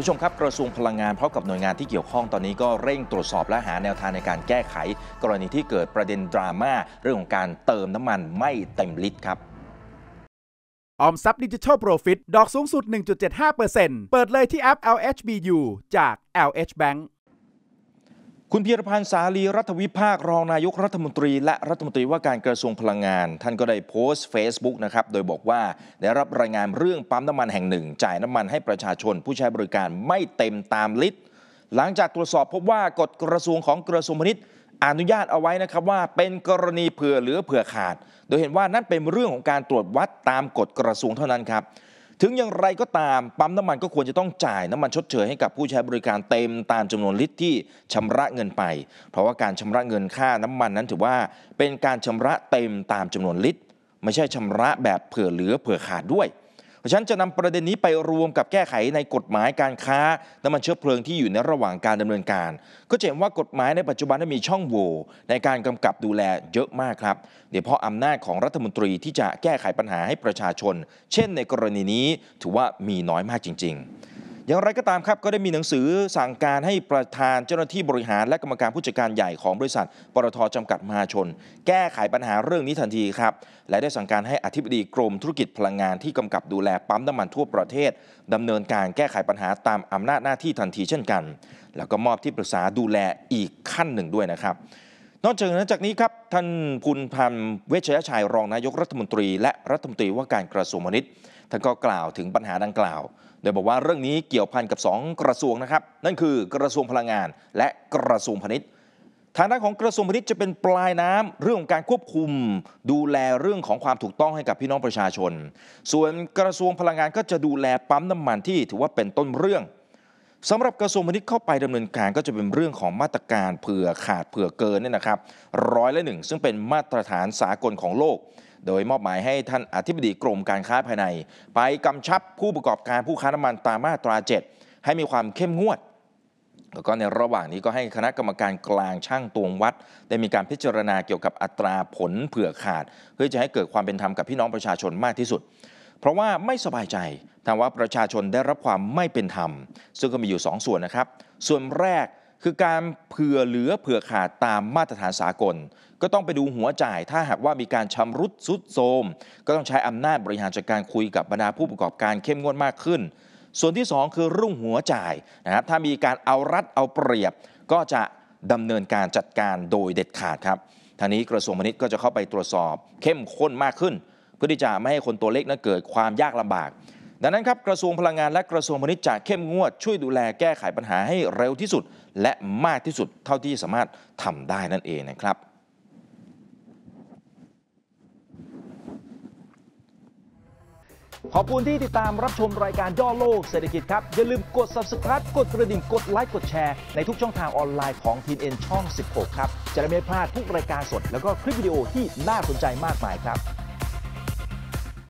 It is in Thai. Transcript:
ผู้ชมครับ กระทรวงพลังงานพร้อมกับหน่วยงานที่เกี่ยวข้องตอนนี้ก็เร่งตรวจสอบและหาแนวทางในการแก้ไข กรณีที่เกิดประเด็นดราม่าเรื่องของการเติมน้ำมันไม่เต็มลิตรครับ ออมทรัพย์ดิจิทัลโปรฟิตดอกสูงสุด 1.75%เปิดเลยที่แอป LHBU จาก LH Bank คุณพีรพันธ์สาลีรัฐวิภาค รองนายกรัฐมนตรีและรัฐมนตรีว่าการกระทรวงพลังงาน ท่านก็ได้โพสต์ Facebook นะครับโดยบอกว่าได้รับรายงานเรื่องปั๊มน้ำมันแห่งหนึ่ง จ่ายน้ำมันให้ประชาชนผู้ใช้บริการไม่เต็มตามลิตรหลังจากตรวจสอบพบว่ากฎกระทรวงของกระทรวงพาณิชย์อนุญาตเอาไว้นะครับว่าเป็นกรณีเผื่อเหลือเผื่อขาด โดยเห็นว่านั่นเป็นเรื่องของการตรวจวัดตามกฎกระทรวงเท่านั้นครับถึงอย่างไรก็ตามปั๊มน้ำมันก็ควรจะต้องจ่ายน้ำมันชดเชยให้กับผู้ใช้บริการเต็มตามจำนวนลิตรที่ชำระเงินไป เพราะว่าการชำระเงินค่าน้ำมันนั้นถือว่าเป็นการชำระเต็มตามจำนวนลิตรไม่ใช่ชำระแบบเผื่อเหลือเผื่อขาดด้วยราะฉะนั้นจะนำประเด็นนี้ไปรวมกับแก้ไขในกฎหมายการค้า น้ำมันเชื้อเพลิงที่อยู่ในระหว่างการดำเนินการ ก็จะเห็นว่ากฎหมายในปัจจุบัน้มีช่องโหว่ ในการกำกับดูแลเยอะมากครับเดี๋ยวเพราะอำนาจของรัฐมนตรีที่จะแก้ไขปัญหาให้ประชาชน เช่นในกรณีนี้ถือว่ามีน้อยมากจริงๆอย่างไรก็ตามครับก็ได้มีหนังสือสั่งการให้ประธานเจ้าหน้าที่บริหารและกรรมการผู้จัดการใหญ่ของบริษัทปตทจำกัดมหาชน แก้ไขปัญหาเรื่องนี้ทันทีครับและได้สั่งการให้อธิบดีกรมธุรกิจพลังงานที่กำกับดูแลปั๊มน้ำมันทั่วประเทศดำเนินการแก้ไขปัญหาตามอำนาจหน้าที่ทันทีเช่นกัน แล้วก็มอบที่ปรึกษาดูแลอีกขั้นหนึ่งด้วยนะครับ นอกจากนั้นจากนี้ครับท่านพุนพันธ์เวชยชัยรองนายกรัฐมนตรี และรัฐมนตรีว่าการกระทรวงมนิช์ท่านก็กล่าวถึงปัญหาดังกล่าว โดยบอกว่าเรื่องนี้เกี่ยวพันกับ 2 กระทรวงนะครับ นั่นคือกระทรวงพลังงานและกระทรวงพาณิชย์ ทางด้านของกระทรวงพาณิชย์จะเป็นปลายน้ำ เรื่องของการควบคุม ดูแลเรื่องของความถูกต้องให้กับพี่น้องประชาชน ส่วนกระทรวงพลังงานก็จะดูแลปั๊มน้ำมันที่ถือว่าเป็นต้นเรื่องสำหรับกระทรวงพาณิชย์เข้าไปดำเนินการก็จะเป็นเรื่องของมาตรการเผื่อขาดเผื่อเกินเนี่ยนะครับร้อยละหนึ่งซึ่งเป็นมาตรฐานสากลของโลกโดยมอบหมายให้ท่านอธิบดีกรมการค้าภายใน ไปกำชับผู้ประกอบการผู้ค้าน้ำมันตามมาตรา7ให้มีความเข้มงวด แล้วก็ในระหว่างนี้ก็ให้คณะกรรมการกลางช่างตวงวัด ได้มีการพิจารณาเกี่ยวกับอัตราผลเผื่อขาด เพื่อจะให้เกิดความเป็นธรรมกับพี่น้องประชาชนมากที่สุด เพราะว่าไม่สบายใจทางว่าประชาชนได้รับความไม่เป็นธรรม ซึ่งก็มีอยู่ 2สส่วนนะครับ ส่วนแรกคือการเผื่อเหลือเผื่อขาดตามมาตรฐานสากล ก็ต้องไปดูหัวจ่ายถ้าหากว่ามีการชำรุดสุดโทมก็ต้องใช้อำนาจบริหารจัดการคุยกับบรรดาผู้ประกอบการเข้มงวดมากขึ้น ส่วนที่ 2 คือรุ่งหัวจ่ายนะครับถ้ามีการเอารัดเอาเปรียบ ก็จะดำเนินการจัดการโดยเด็ดขาดครับทางนี้กระทรวงพาณิชย์ก็จะเข้าไปตรวจสอบเข้มข้นมากขึ้น เพื่อที่จะไม่ให้คนตัวเล็กนั้นเกิดความยากลำบากดังนั้นครับ กระทรวงพลังงานและกระทรวงพาณิชย์จะเข้มงวด ช่วยดูแลแก้ไขปัญหาให้เร็วที่สุด และมากที่สุดเท่าที่สามารถทำได้นั่นเองนะครับ ขอบคุณที่ติดตามรับชมรายการย่อโลกเศรษฐกิจครับ อย่าลืมกด subscribe กดกระดิ่งกดไลค์กดแชร์ ในทุกช่องทางออนไลน์ของทีมเอ็นช่อง 16 ครับ จะได้ไม่พลาดทุกรายการสดแล้วก็คลิปวิดีโอที่น่าสนใจมากมายครับ